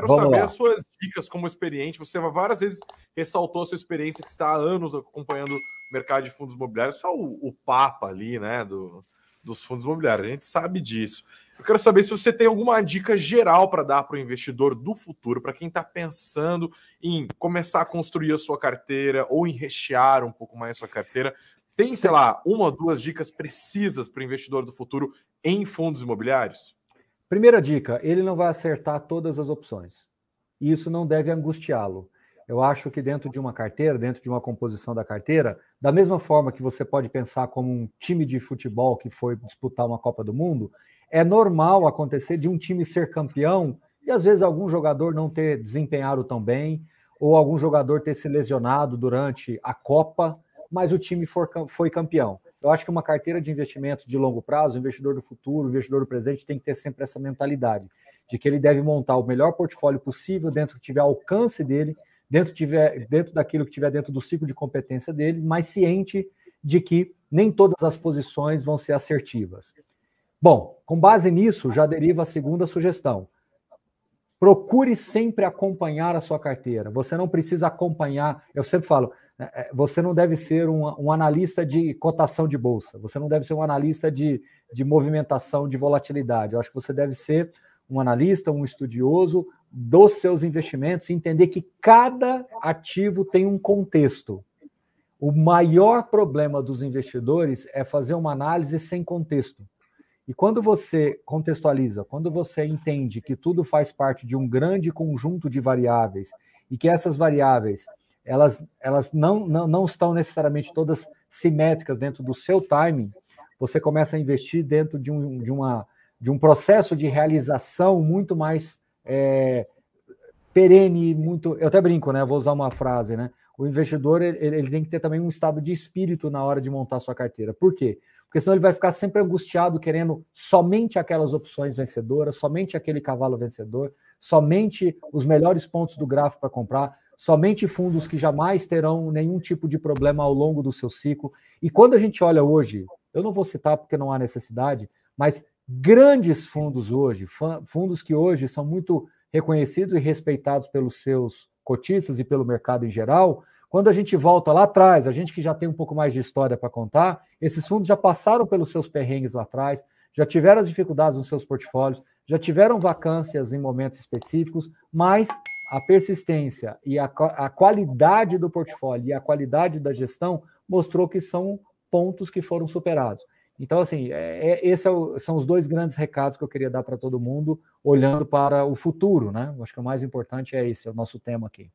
quero Vamos saber lá. as suas dicas como experiente. Você várias vezes ressaltou a sua experiência que está há anos acompanhando o mercado de fundos imobiliários, só o, o papa ali, né, do, dos fundos imobiliários. A gente sabe disso. Eu quero saber se você tem alguma dica geral para dar para o investidor do futuro, para quem está pensando em começar a construir a sua carteira ou em rechear um pouco mais a sua carteira. Tem, sei lá, uma ou duas dicas precisas para o investidor do futuro em fundos imobiliários? Primeira dica: ele não vai acertar todas as opções. E isso não deve angustiá-lo. Eu acho que dentro de uma carteira, dentro de uma composição da carteira, da mesma forma que você pode pensar como um time de futebol que foi disputar uma Copa do Mundo, é normal acontecer de um time ser campeão e às vezes algum jogador não ter desempenhado tão bem, ou algum jogador ter se lesionado durante a Copa, mas o time for, foi campeão. Eu acho que uma carteira de investimentos de longo prazo, o investidor do futuro, o investidor do presente, tem que ter sempre essa mentalidade de que ele deve montar o melhor portfólio possível dentro que tiver alcance dele, dentro, tiver, dentro daquilo que tiver dentro do ciclo de competência dele, mas ciente de que nem todas as posições vão ser assertivas. Bom, com base nisso, já deriva a segunda sugestão. Procure sempre acompanhar a sua carteira. Você não precisa acompanhar. Eu sempre falo, né, é, você não deve ser um, um analista de cotação de bolsa. Você não deve ser um analista de, de movimentação de volatilidade. Eu acho que você deve ser um analista, um estudioso dos seus investimentos, entender que cada ativo tem um contexto. O maior problema dos investidores é fazer uma análise sem contexto. E quando você contextualiza, quando você entende que tudo faz parte de um grande conjunto de variáveis e que essas variáveis elas, elas não, não, não estão necessariamente todas simétricas dentro do seu timing, você começa a investir dentro de um, de uma, de um processo de realização muito mais é, perene, muito. Eu até brinco, né? Vou usar uma frase, né? o investidor ele, ele, tem que ter também um estado de espírito na hora de montar sua carteira. Por quê? Porque senão ele vai ficar sempre angustiado querendo somente aquelas opções vencedoras, somente aquele cavalo vencedor, somente os melhores pontos do gráfico para comprar, somente fundos que jamais terão nenhum tipo de problema ao longo do seu ciclo. E quando a gente olha hoje, eu não vou citar porque não há necessidade, mas grandes fundos hoje, fundos que hoje são muito reconhecidos e respeitados pelos seus cotistas e pelo mercado em geral, quando a gente volta lá atrás, a gente que já tem um pouco mais de história para contar, esses fundos já passaram pelos seus perrengues lá atrás, já tiveram as dificuldades nos seus portfólios, já tiveram vacâncias em momentos específicos, mas a persistência e a, a qualidade do portfólio e a qualidade da gestão mostrou que são pontos que foram superados. Então, assim, é, esses é, é são os dois grandes recados que eu queria dar para todo mundo, olhando para o futuro, né? Acho que o mais importante é esse, é o nosso tema aqui.